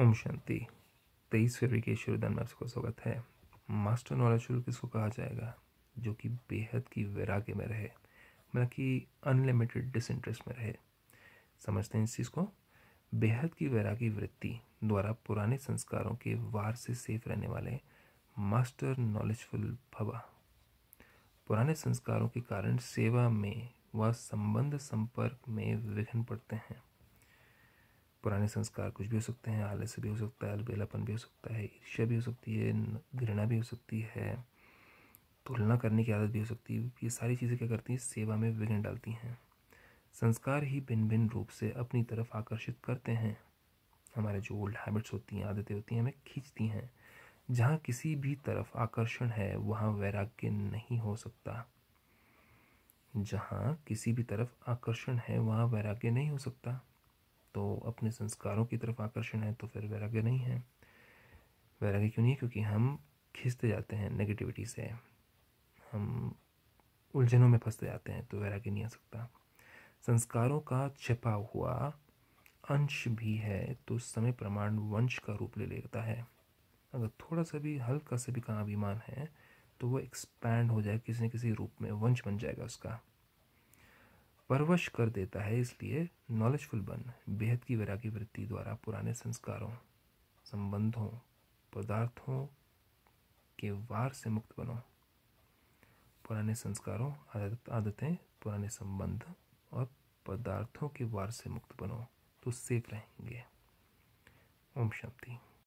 ओम शांति तेईस फरवरी के ईश्वरदान में आपको स्वागत है मास्टर नॉलेज शुरू किसको कहा जाएगा जो कि बेहद की वैराग्य में रहे मतलब कि अनलिमिटेड डिसइंटरेस्ट में रहे समझते हैं इस चीज़ को बेहद की वैरागी वृत्ति द्वारा पुराने संस्कारों के वार से सेफ रहने वाले मास्टर नॉलेजफुल भवा पुराने संस्कारों के कारण सेवा में व संबंध संपर्क में विघ्न पड़ते हैं पुराने संस्कार कुछ भी हो सकते हैं आलस्य भी हो सकता है अलबेलापन भी हो सकता है ईर्ष्या भी हो सकती है घृणा भी हो सकती है तुलना करने की आदत भी हो सकती है ये सारी चीज़ें क्या करती हैं सेवा में विघ्न डालती हैं संस्कार ही भिन्न भिन्न रूप से अपनी तरफ आकर्षित करते हैं हमारे जो ओल्ड हैबिट्स होती हैं आदतें होती हैं हमें खींचती हैं जहाँ किसी भी तरफ आकर्षण है वहाँ वैराग्य नहीं हो सकता जहाँ किसी भी तरफ आकर्षण है वहाँ वैराग्य नहीं हो सकता तो अपने संस्कारों की तरफ आकर्षण है तो फिर वैराग्य नहीं है वैराग्य क्यों नहीं है क्योंकि हम खींचते जाते हैं नेगेटिविटी से हम उलझनों में फंसते जाते हैं तो वैराग्य नहीं आ सकता संस्कारों का छिपा हुआ अंश भी है तो समय प्रमाण वंश का रूप ले लेता है अगर थोड़ा सा भी हल्का से भी कहाँ अभिमान है तो वो एक्सपैंड हो जाए किसी न किसी रूप में वंश बन जाएगा उसका परवश कर देता है इसलिए नॉलेजफुल बन बेहद की वैरागी वृत्ति द्वारा पुराने संस्कारों संबंधों पदार्थों के वार से मुक्त बनो पुराने संस्कारों आदत आदतें पुराने संबंध और पदार्थों के वार से मुक्त बनो तो सेफ रहेंगे ओम शांति